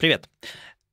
Привет!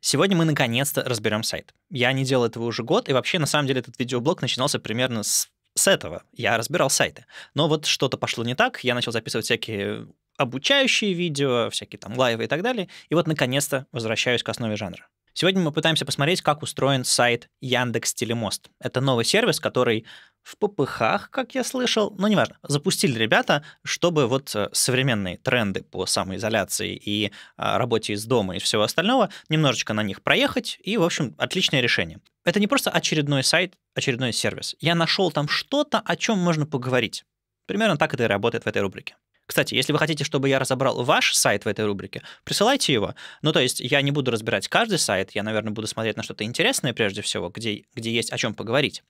Сегодня мы наконец-то разберем сайт. Я не делал этого уже год, и вообще, на самом деле, этот видеоблог начинался примерно с, с этого. Я разбирал сайты. Но вот что-то пошло не так, я начал записывать всякие обучающие видео, всякие там лайвы и так далее. И вот, наконец-то, возвращаюсь к основе жанра. Сегодня мы пытаемся посмотреть, как устроен сайт Яндекс Телемост. Это новый сервис, который в ППХ, как я слышал, но неважно, запустили ребята, чтобы вот э, современные тренды по самоизоляции и а, работе из дома и всего остального, немножечко на них проехать, и, в общем, отличное решение. Это не просто очередной сайт, очередной сервис. Я нашел там что-то, о чем можно поговорить. Примерно так это и работает в этой рубрике. Кстати, если вы хотите, чтобы я разобрал ваш сайт в этой рубрике, присылайте его. Ну, то есть я не буду разбирать каждый сайт, я, наверное, буду смотреть на что-то интересное прежде всего, где, где есть о чем поговорить.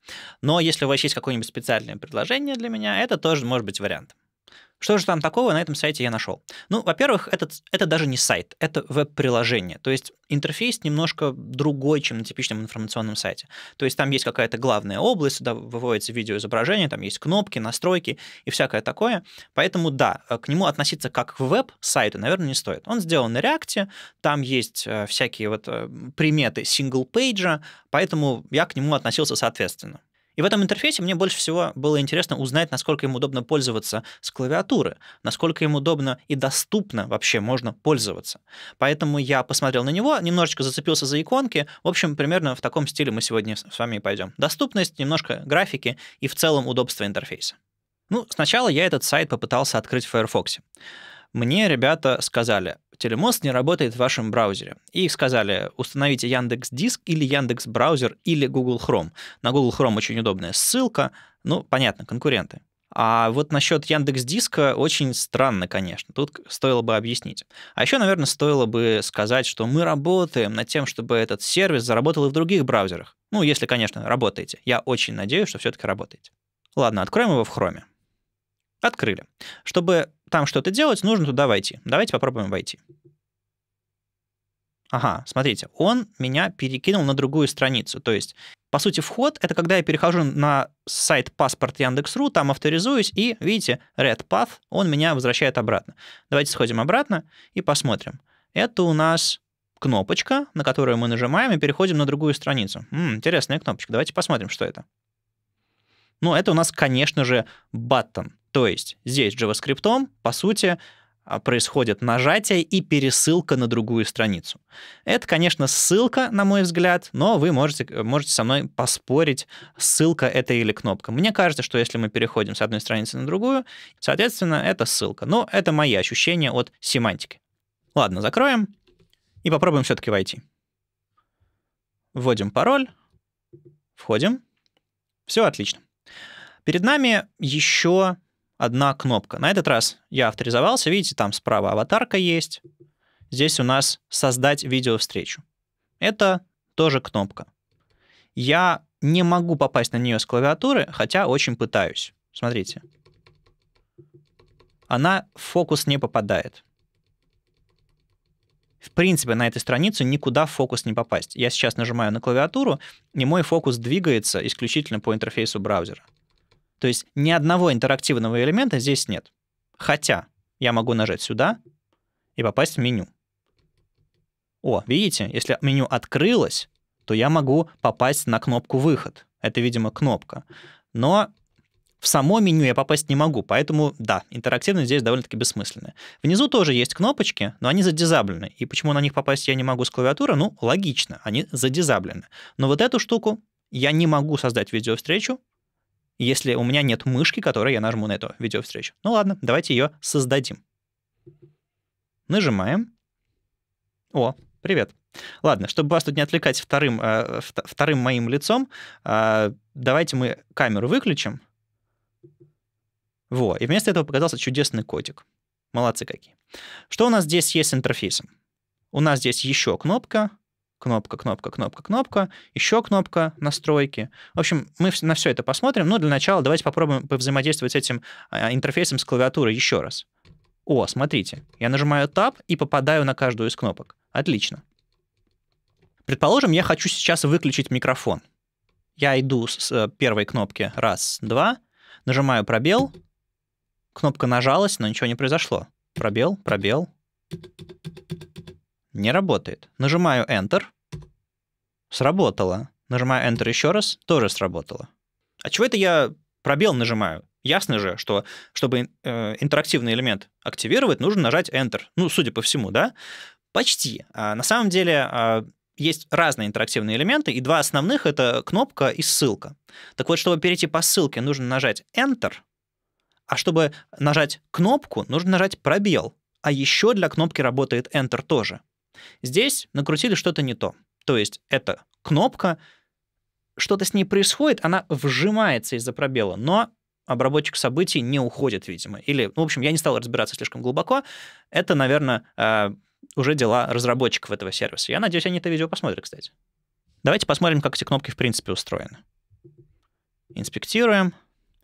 Но если у вас есть какое-нибудь специальное предложение для меня, это тоже может быть вариантом. Что же там такого на этом сайте я нашел? Ну, во-первых, этот, это даже не сайт, это веб-приложение. То есть интерфейс немножко другой, чем на типичном информационном сайте. То есть там есть какая-то главная область, сюда выводится видеоизображение, там есть кнопки, настройки и всякое такое. Поэтому, да, к нему относиться как к веб-сайту, наверное, не стоит. Он сделан на React, там есть э, всякие вот э, приметы сингл-пейджа, поэтому я к нему относился соответственно. И в этом интерфейсе мне больше всего было интересно узнать, насколько им удобно пользоваться с клавиатуры, насколько им удобно и доступно вообще можно пользоваться. Поэтому я посмотрел на него, немножечко зацепился за иконки. В общем, примерно в таком стиле мы сегодня с вами и пойдем. Доступность, немножко графики и в целом удобство интерфейса. Ну, сначала я этот сайт попытался открыть в Firefox. Мне ребята сказали, Телемост не работает в вашем браузере. И сказали, установите Яндекс Диск или Яндекс Браузер или Google Chrome. На Google Chrome очень удобная ссылка, ну, понятно, конкуренты. А вот насчет Яндекс Диска очень странно, конечно. Тут стоило бы объяснить. А еще, наверное, стоило бы сказать, что мы работаем над тем, чтобы этот сервис заработал и в других браузерах. Ну, если, конечно, работаете. Я очень надеюсь, что все-таки работаете. Ладно, откроем его в Chrome. Открыли. Чтобы там что-то делать, нужно туда войти. Давайте попробуем войти. Ага, смотрите, он меня перекинул на другую страницу. То есть, по сути, вход — это когда я перехожу на сайт паспорт Яндекс.ру, там авторизуюсь, и, видите, Red Path, он меня возвращает обратно. Давайте сходим обратно и посмотрим. Это у нас кнопочка, на которую мы нажимаем и переходим на другую страницу. М, интересная кнопочка. Давайте посмотрим, что это. Ну, это у нас, конечно же, button. То есть здесь JavaScript, по сути, а, происходит нажатие и пересылка на другую страницу. Это, конечно, ссылка, на мой взгляд, но вы можете, э, можете со мной поспорить, ссылка это или кнопка. Мне кажется, что если мы переходим с одной страницы на другую, соответственно, это ссылка. Но это мои ощущения от семантики. Ладно, закроем и попробуем все-таки войти. Вводим пароль, входим. Все отлично. Перед нами еще одна кнопка. На этот раз я авторизовался. Видите, там справа аватарка есть. Здесь у нас «Создать видеовстречу». Это тоже кнопка. Я не могу попасть на нее с клавиатуры, хотя очень пытаюсь. Смотрите. Она в фокус не попадает. В принципе, на этой странице никуда в фокус не попасть. Я сейчас нажимаю на клавиатуру, и мой фокус двигается исключительно по интерфейсу браузера. То есть ни одного интерактивного элемента здесь нет. Хотя я могу нажать сюда и попасть в меню. О, видите, если меню открылось, то я могу попасть на кнопку «Выход». Это, видимо, кнопка. Но в само меню я попасть не могу, поэтому, да, интерактивность здесь довольно-таки бессмысленная. Внизу тоже есть кнопочки, но они задизаблены. И почему на них попасть я не могу с клавиатуры? Ну, логично, они задизаблены. Но вот эту штуку я не могу создать видеовстречу, если у меня нет мышки, которой я нажму на эту видеовстречу. Ну ладно, давайте ее создадим. Нажимаем. О, привет. Ладно, чтобы вас тут не отвлекать вторым, э, вторым моим лицом, э, давайте мы камеру выключим. Во, и вместо этого показался чудесный котик. Молодцы какие. Что у нас здесь есть с интерфейсом? У нас здесь еще кнопка, кнопка, кнопка, кнопка, кнопка, еще кнопка настройки. В общем, мы на все это посмотрим, но для начала давайте попробуем взаимодействовать с этим а, интерфейсом с клавиатурой еще раз. О, смотрите, я нажимаю Tab и попадаю на каждую из кнопок. Отлично. Предположим, я хочу сейчас выключить микрофон. Я иду с э, первой кнопки раз, два, нажимаю пробел, кнопка нажалась, но ничего не произошло. Пробел, пробел, не работает. Нажимаю Enter. Сработало. Нажимаю Enter еще раз. Тоже сработало. А чего это я пробел нажимаю? Ясно же, что чтобы э, интерактивный элемент активировать, нужно нажать Enter. Ну, судя по всему, да? Почти. А на самом деле а, есть разные интерактивные элементы, и два основных — это кнопка и ссылка. Так вот, чтобы перейти по ссылке, нужно нажать Enter, а чтобы нажать кнопку, нужно нажать пробел. А еще для кнопки работает Enter тоже. Здесь накрутили что-то не то. То есть эта кнопка, что-то с ней происходит, она вжимается из-за пробела, но обработчик событий не уходит, видимо. Или, ну, в общем, я не стал разбираться слишком глубоко. Это, наверное, а, уже дела разработчиков этого сервиса. Я надеюсь, они это видео посмотрят, кстати. Давайте посмотрим, как эти кнопки в принципе устроены. Инспектируем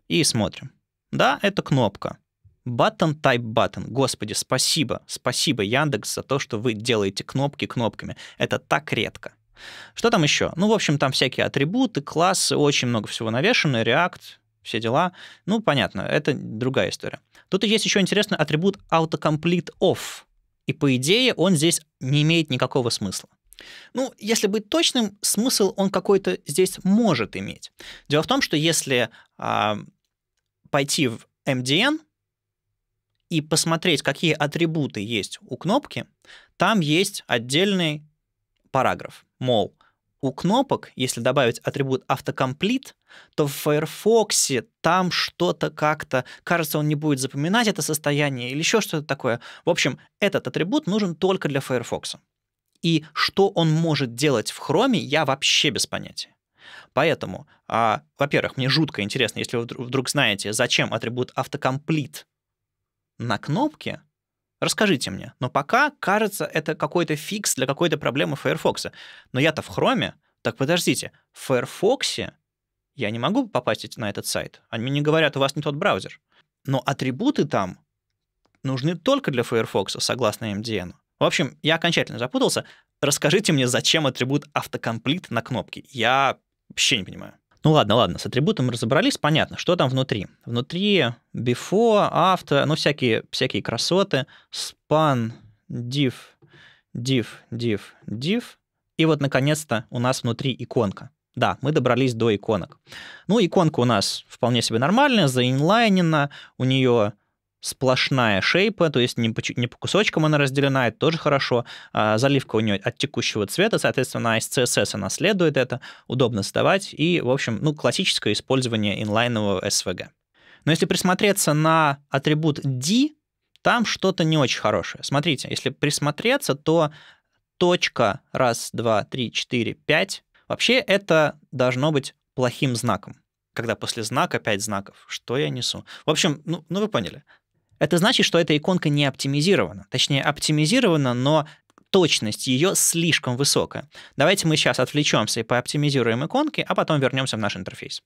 и смотрим. Да, это кнопка. Button Type Button. Господи, спасибо, спасибо Яндекс за то, что вы делаете кнопки кнопками. Это так редко. Что там еще? Ну, в общем, там всякие атрибуты, классы, очень много всего навешено, React, все дела. Ну, понятно, это другая история. Тут есть еще интересный атрибут autocomplete off. И по идее он здесь не имеет никакого смысла. Ну, если быть точным, смысл он какой-то здесь может иметь. Дело в том, что если а, пойти в MDN, и посмотреть, какие атрибуты есть у кнопки, там есть отдельный параграф. Мол, у кнопок, если добавить атрибут автокомплит, то в Firefox там что-то как-то, кажется, он не будет запоминать это состояние или еще что-то такое. В общем, этот атрибут нужен только для Firefox. И что он может делать в Chrome, я вообще без понятия. Поэтому, а, во-первых, мне жутко интересно, если вы вдруг знаете, зачем атрибут автокомплит на кнопке, расскажите мне. Но пока, кажется, это какой-то фикс для какой-то проблемы Firefox. Но я-то в хроме. Так подождите, в Firefox я не могу попасть на этот сайт. Они мне говорят, у вас не тот браузер. Но атрибуты там нужны только для Firefox, согласно MDN. В общем, я окончательно запутался. Расскажите мне, зачем атрибут автокомплит на кнопке. Я вообще не понимаю. Ну ладно, ладно, с атрибутом разобрались, понятно, что там внутри. Внутри before, after, ну всякие, всякие красоты, span, div, div, div, div. И вот, наконец-то, у нас внутри иконка. Да, мы добрались до иконок. Ну, иконка у нас вполне себе нормальная, заинлайнена, у нее сплошная шейпа, то есть не по, не по кусочкам она разделена, это тоже хорошо. А, заливка у нее от текущего цвета, соответственно, из CSS она следует это, удобно сдавать. И, в общем, ну, классическое использование инлайнового SVG. Но если присмотреться на атрибут D, там что-то не очень хорошее. Смотрите, если присмотреться, то точка 1, 2, 3, 4, 5 вообще это должно быть плохим знаком когда после знака 5 знаков. Что я несу? В общем, ну, ну вы поняли. Это значит, что эта иконка не оптимизирована. Точнее, оптимизирована, но точность ее слишком высокая. Давайте мы сейчас отвлечемся и пооптимизируем иконки, а потом вернемся в наш интерфейс.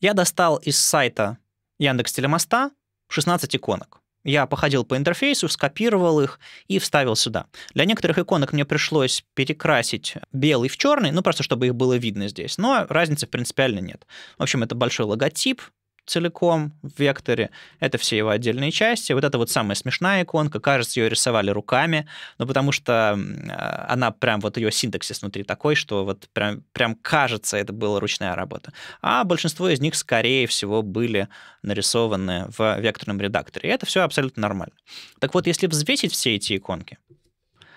Я достал из сайта Яндекс Телемоста 16 иконок. Я походил по интерфейсу, скопировал их и вставил сюда. Для некоторых иконок мне пришлось перекрасить белый в черный, ну просто чтобы их было видно здесь. Но разницы принципиально нет. В общем, это большой логотип, целиком в векторе. Это все его отдельные части. Вот это вот самая смешная иконка. Кажется, ее рисовали руками, но потому что а, она прям вот ее синтаксис внутри такой, что вот прям, прям кажется, это была ручная работа. А большинство из них, скорее всего, были нарисованы в векторном редакторе. И это все абсолютно нормально. Так вот, если взвесить все эти иконки,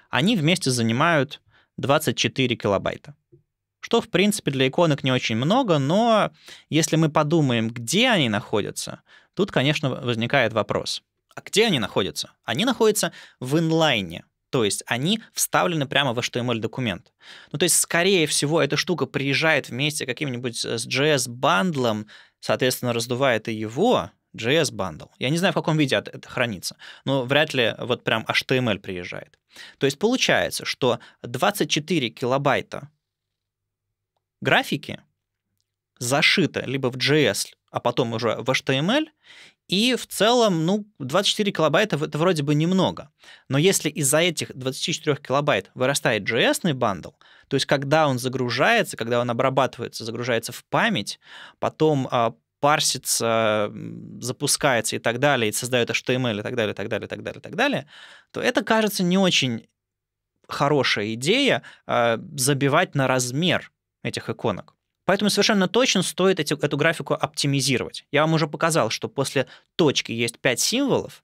они вместе занимают 24 килобайта что, в принципе, для иконок не очень много, но если мы подумаем, где они находятся, тут, конечно, возникает вопрос. А где они находятся? Они находятся в инлайне, то есть они вставлены прямо в HTML-документ. Эм ну, то есть, скорее всего, эта штука приезжает вместе каким-нибудь э, с JS-бандлом, соответственно, раздувает и его, JS бандл. Я не знаю, в каком виде это хранится, но вряд ли вот прям HTML эм приезжает. То есть получается, что 24 килобайта графики зашиты либо в JS, а потом уже в HTML, и в целом, ну, 24 килобайта это вроде бы немного. Но если из-за этих 24 килобайт вырастает js бандл, то есть когда он загружается, когда он обрабатывается, загружается в память, потом а, парсится, запускается и так далее, и создает HTML и так далее, и так далее, и так далее, и так далее, то это кажется не очень хорошая идея а, забивать на размер этих иконок. Поэтому совершенно точно стоит эти, эту графику оптимизировать. Я вам уже показал, что после точки есть 5 символов,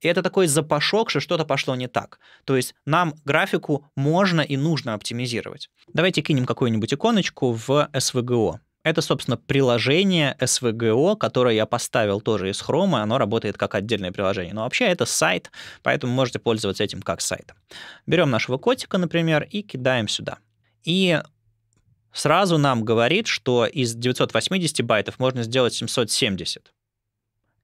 и это такой запашок, что что-то пошло не так. То есть нам графику можно и нужно оптимизировать. Давайте кинем какую-нибудь иконочку в SVGO. Это, собственно, приложение SVGO, которое я поставил тоже из Chrome, оно работает как отдельное приложение. Но вообще это сайт, поэтому можете пользоваться этим как сайтом. Берем нашего котика, например, и кидаем сюда. И сразу нам говорит, что из 980 байтов можно сделать 770.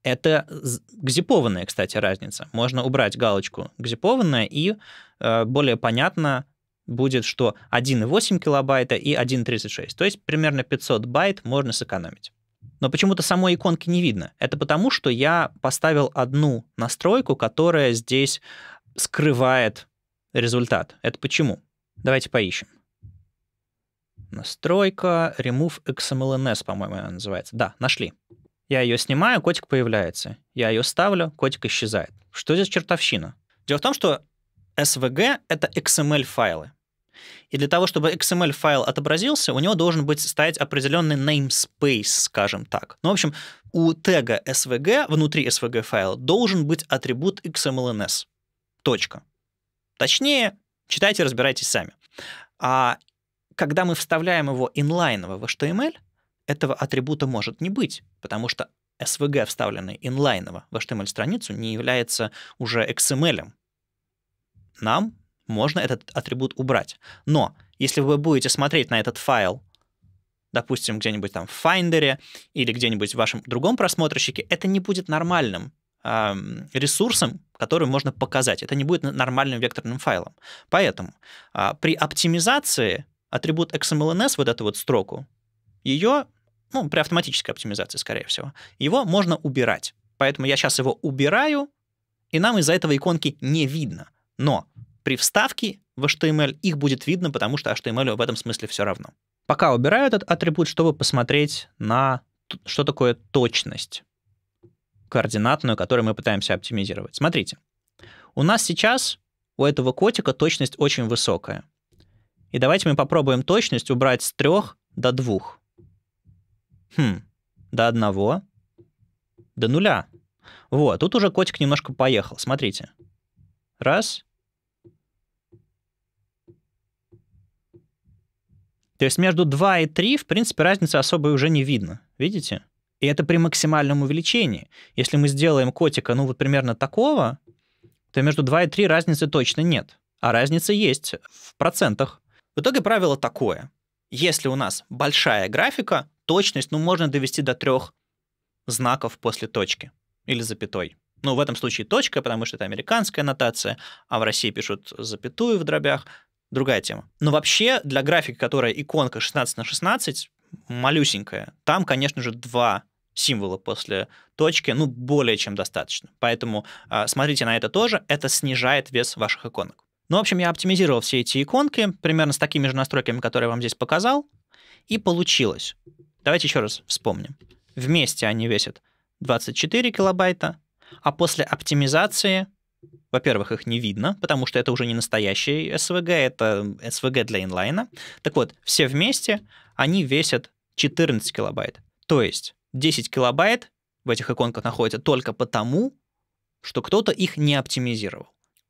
Это гзипованная, кстати, разница. Можно убрать галочку гзипованная, и э, более понятно будет, что 1,8 килобайта и 1,36. То есть примерно 500 байт можно сэкономить. Но почему-то самой иконки не видно. Это потому, что я поставил одну настройку, которая здесь скрывает результат. Это почему? Давайте поищем. Настройка Remove XMLNS, по-моему, она называется. Да, нашли. Я ее снимаю, котик появляется. Я ее ставлю, котик исчезает. Что здесь чертовщина? Дело в том, что SVG — это XML-файлы. И для того, чтобы XML-файл отобразился, у него должен быть стоять определенный namespace, скажем так. Ну, в общем, у тега SVG, внутри SVG-файла, должен быть атрибут XMLNS. Точка. Точнее, читайте, разбирайтесь сами. А когда мы вставляем его инлайново в HTML, эм этого атрибута может не быть, потому что SVG, вставленный инлайново в HTML-страницу, эм не является уже XML. Эм Нам можно этот атрибут убрать. Но если вы будете смотреть на этот файл, допустим, где-нибудь там в Finder или где-нибудь в вашем другом просмотрщике, это не будет нормальным ресурсом, который можно показать. Это не будет нормальным векторным файлом. Поэтому э, при оптимизации атрибут XMLNS, вот эту вот строку, ее, ну, при автоматической оптимизации, скорее всего, его можно убирать. Поэтому я сейчас его убираю, и нам из-за этого иконки не видно. Но при вставке в HTML эм их будет видно, потому что HTML эм в этом смысле все равно. Пока убираю этот атрибут, чтобы посмотреть на что такое точность координатную, которую мы пытаемся оптимизировать. Смотрите, у нас сейчас у этого котика точность очень высокая. И давайте мы попробуем точность убрать с трех до двух, Хм, до одного, до нуля. Вот, тут уже котик немножко поехал, смотрите. Раз. То есть между 2 и 3, в принципе, разницы особой уже не видно. Видите? И это при максимальном увеличении. Если мы сделаем котика, ну вот примерно такого, то между 2 и 3 разницы точно нет. А разница есть в процентах. В итоге правило такое. Если у нас большая графика, точность ну, можно довести до трех знаков после точки или запятой. Ну, в этом случае точка, потому что это американская нотация, а в России пишут запятую в дробях. Другая тема. Но вообще для графики, которая иконка 16 на 16, малюсенькая, там, конечно же, два символа после точки, ну, более чем достаточно. Поэтому э, смотрите на это тоже, это снижает вес ваших иконок. Ну, в общем, я оптимизировал все эти иконки примерно с такими же настройками, которые я вам здесь показал, и получилось. Давайте еще раз вспомним. Вместе они весят 24 килобайта, а после оптимизации, во-первых, их не видно, потому что это уже не настоящий SVG, это SVG для инлайна. Так вот, все вместе они весят 14 килобайт. То есть 10 килобайт в этих иконках находится только потому, что кто-то их не оптимизировал.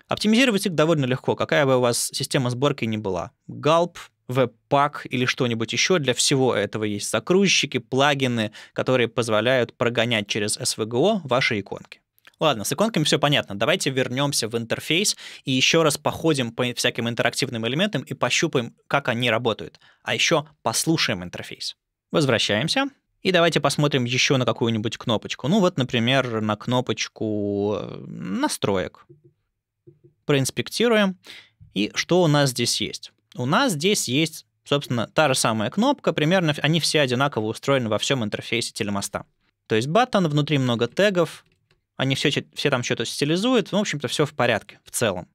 Оптимизировать их довольно легко, какая бы у вас система сборки ни была. Galp, веб-пак или что-нибудь еще. Для всего этого есть загрузчики, плагины, которые позволяют прогонять через SVGO ваши иконки. Ладно, с иконками все понятно. Давайте вернемся в интерфейс и еще раз походим по всяким интерактивным элементам и пощупаем, как они работают. А еще послушаем интерфейс. Возвращаемся. И давайте посмотрим еще на какую-нибудь кнопочку. Ну вот, например, на кнопочку э, настроек проинспектируем. И что у нас здесь есть? У нас здесь есть, собственно, та же самая кнопка, примерно они все одинаково устроены во всем интерфейсе телемоста. То есть батон внутри много тегов, они все, все там что-то стилизуют, ну, в общем-то, все в порядке в целом.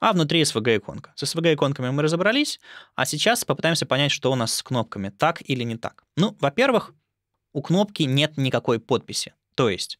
А внутри SVG-иконка. С SVG-иконками мы разобрались, а сейчас попытаемся понять, что у нас с кнопками, так или не так. Ну, во-первых, у кнопки нет никакой подписи. То есть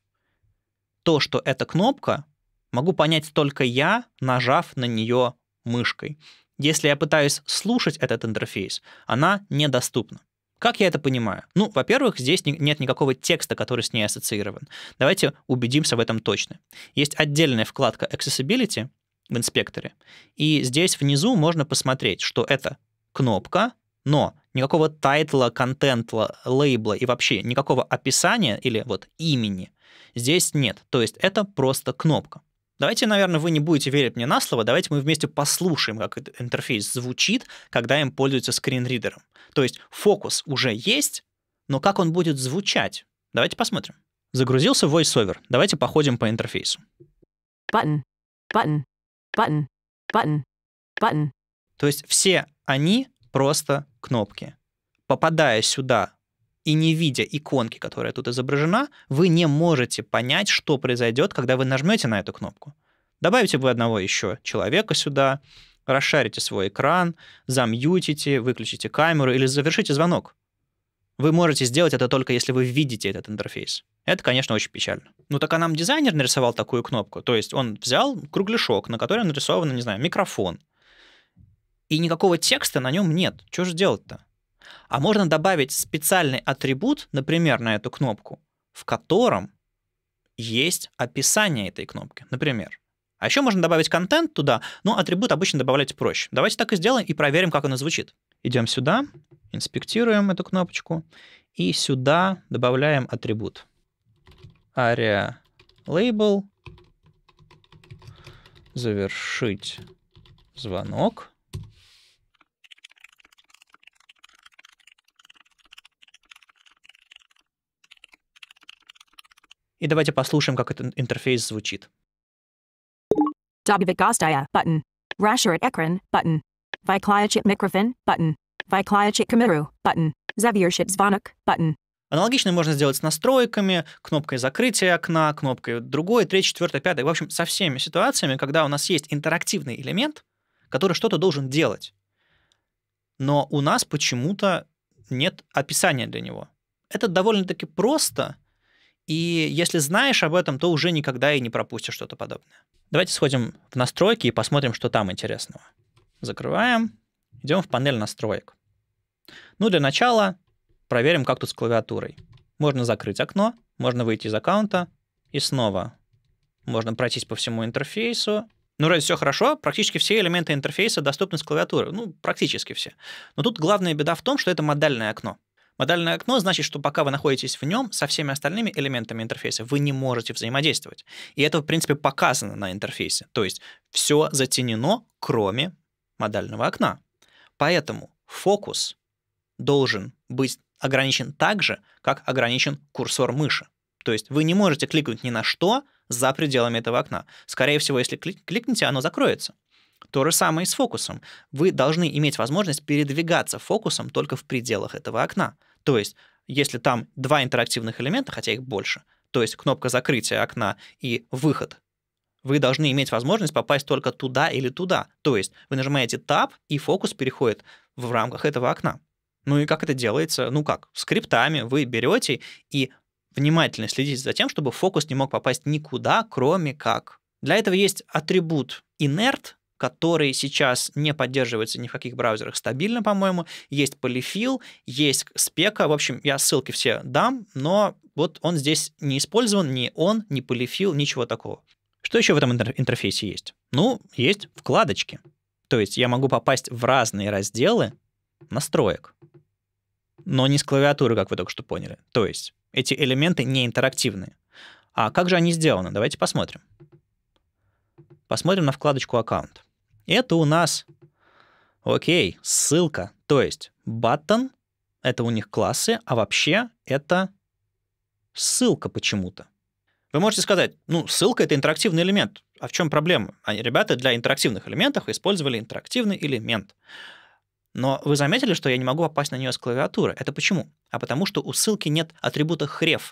то, что эта кнопка, могу понять только я, нажав на нее мышкой. Если я пытаюсь слушать этот интерфейс, она недоступна. Как я это понимаю? Ну, во-первых, здесь нет никакого текста, который с ней ассоциирован. Давайте убедимся в этом точно. Есть отдельная вкладка Accessibility в инспекторе, и здесь внизу можно посмотреть, что это кнопка, но никакого тайтла, контента, лейбла и вообще никакого описания или вот имени здесь нет. То есть это просто кнопка. Давайте, наверное, вы не будете верить мне на слово, давайте мы вместе послушаем, как интерфейс звучит, когда им пользуется скринридером. То есть фокус уже есть, но как он будет звучать? Давайте посмотрим. Загрузился VoiceOver. Давайте походим по интерфейсу. Button. Button. Button. Button. Button. То есть все они просто кнопки. Попадая сюда и не видя иконки, которая тут изображена, вы не можете понять, что произойдет, когда вы нажмете на эту кнопку. Добавите вы одного еще человека сюда, расшарите свой экран, замьютите, выключите камеру или завершите звонок. Вы можете сделать это только если вы видите этот интерфейс. Это, конечно, очень печально. Ну так а нам дизайнер нарисовал такую кнопку. То есть он взял кругляшок, на котором нарисован, не знаю, микрофон. И никакого текста на нем нет. Что же делать-то? А можно добавить специальный атрибут, например, на эту кнопку, в котором есть описание этой кнопки, например. А еще можно добавить контент туда, но атрибут обычно добавлять проще. Давайте так и сделаем и проверим, как оно звучит. Идем сюда, инспектируем эту кнопочку, и сюда добавляем атрибут. Aria label, завершить звонок. И давайте послушаем, как этот интерфейс звучит. Dabvikastaya button. Rashirat ekran button. Vyklajichit mikrofon button. Vyklajichit kameru button. Zaviershit zvonok button. Аналогично можно сделать с настройками, кнопкой закрытия окна, кнопкой другой, третьей, четвертой, пятой. В общем, со всеми ситуациями, когда у нас есть интерактивный элемент, который что-то должен делать. Но у нас почему-то нет описания для него. Это довольно-таки просто — и если знаешь об этом, то уже никогда и не пропустишь что-то подобное. Давайте сходим в настройки и посмотрим, что там интересного. Закрываем, идем в панель настроек. Ну, для начала проверим, как тут с клавиатурой. Можно закрыть окно, можно выйти из аккаунта и снова можно пройтись по всему интерфейсу. Ну, раз все хорошо, практически все элементы интерфейса доступны с клавиатуры. Ну, практически все. Но тут главная беда в том, что это модальное окно. Модальное окно значит, что пока вы находитесь в нем, со всеми остальными элементами интерфейса вы не можете взаимодействовать. И это, в принципе, показано на интерфейсе. То есть все затенено, кроме модального окна. Поэтому фокус должен быть ограничен так же, как ограничен курсор мыши. То есть вы не можете кликнуть ни на что за пределами этого окна. Скорее всего, если кликните, оно закроется. То же самое и с фокусом. Вы должны иметь возможность передвигаться фокусом только в пределах этого окна. То есть, если там два интерактивных элемента, хотя их больше, то есть кнопка закрытия окна и выход, вы должны иметь возможность попасть только туда или туда. То есть вы нажимаете Tab, и фокус переходит в рамках этого окна. Ну и как это делается? Ну как? Скриптами вы берете и внимательно следите за тем, чтобы фокус не мог попасть никуда, кроме как. Для этого есть атрибут inert, которые сейчас не поддерживаются ни в каких браузерах стабильно, по-моему. Есть Polyfill, есть спека. В общем, я ссылки все дам, но вот он здесь не использован, ни он, ни Polyfill, ничего такого. Что еще в этом интерфейсе есть? Ну, есть вкладочки. То есть я могу попасть в разные разделы настроек, но не с клавиатуры, как вы только что поняли. То есть эти элементы не интерактивные. А как же они сделаны? Давайте посмотрим. Посмотрим на вкладочку «Аккаунт». Это у нас, окей, ссылка. То есть button — это у них классы, а вообще это ссылка почему-то. Вы можете сказать, ну, ссылка — это интерактивный элемент. А в чем проблема? Они, ребята для интерактивных элементов использовали интерактивный элемент. Но вы заметили, что я не могу попасть на нее с клавиатуры. Это почему? А потому что у ссылки нет атрибута href.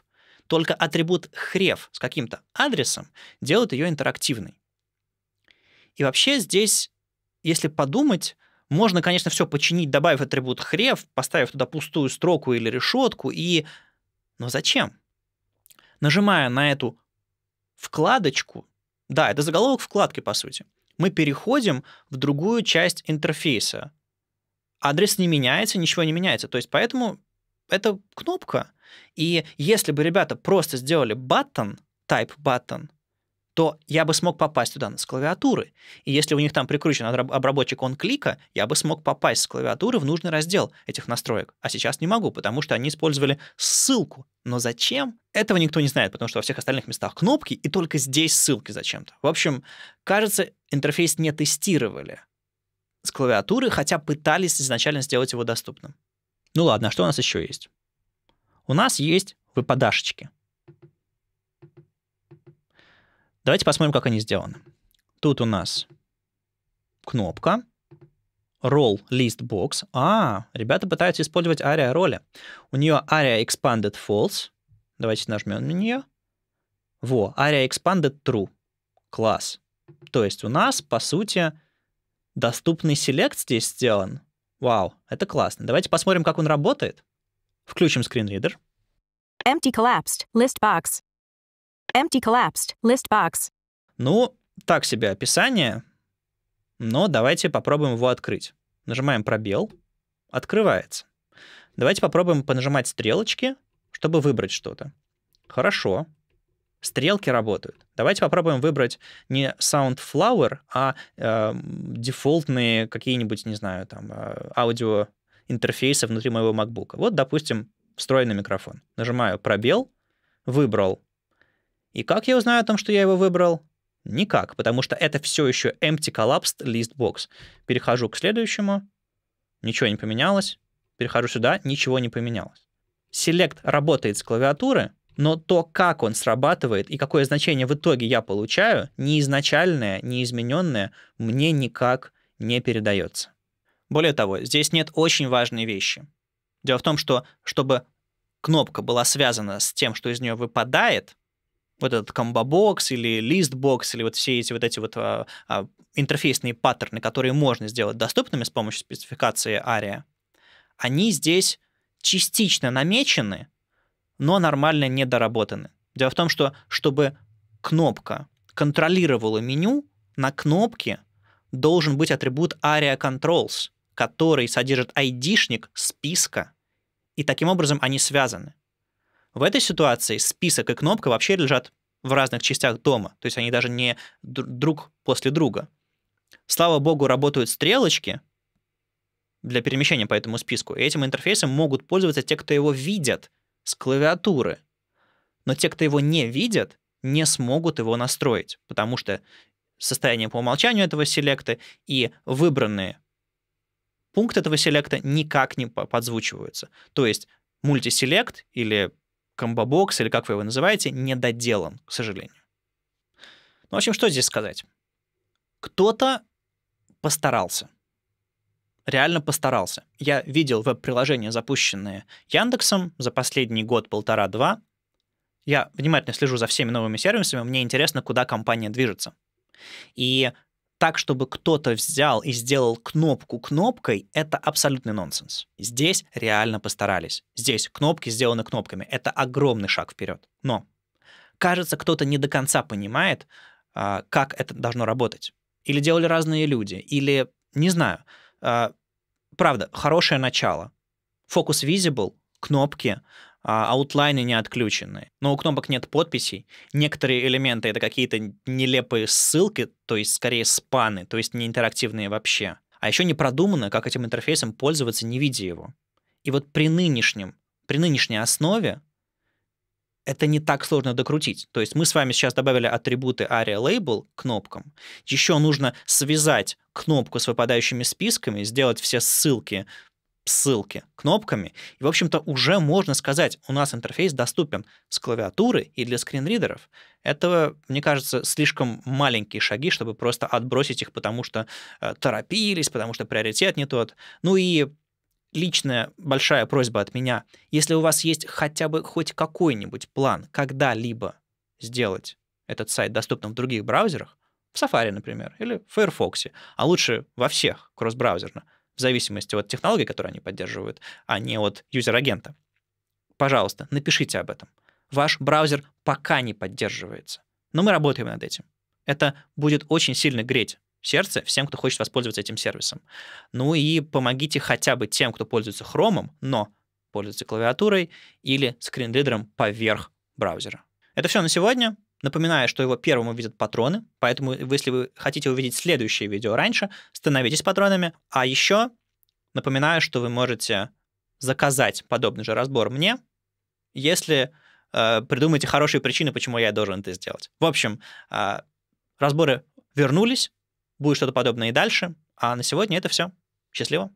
Только атрибут href с каким-то адресом делает ее интерактивной. И вообще здесь, если подумать, можно, конечно, все починить, добавив атрибут хрев, поставив туда пустую строку или решетку, и... Но зачем? Нажимая на эту вкладочку, да, это заголовок вкладки, по сути, мы переходим в другую часть интерфейса. Адрес не меняется, ничего не меняется. То есть поэтому это кнопка. И если бы ребята просто сделали button, type button, то я бы смог попасть туда с клавиатуры. И если у них там прикручен обработчик он клика, я бы смог попасть с клавиатуры в нужный раздел этих настроек. А сейчас не могу, потому что они использовали ссылку. Но зачем? Этого никто не знает, потому что во всех остальных местах кнопки, и только здесь ссылки зачем-то. В общем, кажется, интерфейс не тестировали с клавиатуры, хотя пытались изначально сделать его доступным. Ну ладно, а что у нас еще есть? У нас есть выпадашечки. Давайте посмотрим, как они сделаны. Тут у нас кнопка, role list box. А, ребята пытаются использовать ария роли. У нее ария expanded false. Давайте нажмем на нее. Во, ария expanded true. Класс. То есть у нас, по сути, доступный селект здесь сделан. Вау, это классно. Давайте посмотрим, как он работает. Включим скринридер. Empty collapsed. List box. Empty collapsed. List box. Ну, так себе описание, но давайте попробуем его открыть. Нажимаем пробел, открывается. Давайте попробуем понажимать стрелочки, чтобы выбрать что-то. Хорошо, стрелки работают. Давайте попробуем выбрать не Soundflower, а э, дефолтные какие-нибудь, не знаю, там, э, аудио интерфейсы внутри моего MacBook. Вот, допустим, встроенный микрофон. Нажимаю пробел, выбрал и как я узнаю о том, что я его выбрал? Никак, потому что это все еще empty collapsed list box. Перехожу к следующему, ничего не поменялось. Перехожу сюда, ничего не поменялось. Select работает с клавиатуры, но то, как он срабатывает и какое значение в итоге я получаю, не изначальное, не измененное, мне никак не передается. Более того, здесь нет очень важной вещи. Дело в том, что чтобы кнопка была связана с тем, что из нее выпадает, вот этот комбо-бокс или лист-бокс, или вот все эти вот эти вот а, а, интерфейсные паттерны, которые можно сделать доступными с помощью спецификации ARIA, они здесь частично намечены, но нормально не доработаны. Дело в том, что чтобы кнопка контролировала меню, на кнопке должен быть атрибут ARIA Controls, который содержит ID-шник списка, и таким образом они связаны. В этой ситуации список и кнопка вообще лежат в разных частях дома, то есть они даже не друг после друга. Слава богу, работают стрелочки для перемещения по этому списку, и этим интерфейсом могут пользоваться те, кто его видят с клавиатуры. Но те, кто его не видят, не смогут его настроить, потому что состояние по умолчанию этого селекта и выбранные пункты этого селекта никак не подзвучиваются. То есть мультиселект или комбобокс, или как вы его называете, недоделан, к сожалению. Ну, в общем, что здесь сказать? Кто-то постарался. Реально постарался. Я видел веб-приложения, запущенные Яндексом за последний год, полтора-два. Я внимательно слежу за всеми новыми сервисами, мне интересно, куда компания движется. И так, чтобы кто-то взял и сделал кнопку кнопкой, это абсолютный нонсенс. Здесь реально постарались. Здесь кнопки сделаны кнопками. Это огромный шаг вперед. Но, кажется, кто-то не до конца понимает, а, как это должно работать. Или делали разные люди, или, не знаю. А, правда, хорошее начало. Фокус Visible, кнопки, а, аутлайны не отключены, но у кнопок нет подписей. Некоторые элементы — это какие-то нелепые ссылки, то есть скорее спаны, то есть не интерактивные вообще. А еще не продумано, как этим интерфейсом пользоваться, не видя его. И вот при нынешнем, при нынешней основе это не так сложно докрутить. То есть мы с вами сейчас добавили атрибуты ARIA Label кнопкам. Еще нужно связать кнопку с выпадающими списками, сделать все ссылки ссылки кнопками. И, в общем-то, уже можно сказать, у нас интерфейс доступен с клавиатуры и для скринридеров. Это, мне кажется, слишком маленькие шаги, чтобы просто отбросить их, потому что э, торопились, потому что приоритет не тот. Ну и личная большая просьба от меня. Если у вас есть хотя бы хоть какой-нибудь план когда-либо сделать этот сайт доступным в других браузерах, в Safari, например, или в Firefox, а лучше во всех кросс-браузерно – в зависимости от технологии, которую они поддерживают, а не от юзер-агента. Пожалуйста, напишите об этом. Ваш браузер пока не поддерживается, но мы работаем над этим. Это будет очень сильно греть сердце всем, кто хочет воспользоваться этим сервисом. Ну и помогите хотя бы тем, кто пользуется хромом, но пользуется клавиатурой или скринридером поверх браузера. Это все на сегодня. Напоминаю, что его первым увидят патроны, поэтому э, если вы хотите увидеть следующее видео раньше, становитесь патронами. А еще напоминаю, что вы можете заказать подобный же разбор мне, если э, придумаете хорошие причины, почему я должен это сделать. В общем, э, разборы вернулись, будет что-то подобное и дальше. А на сегодня это все. Счастливо!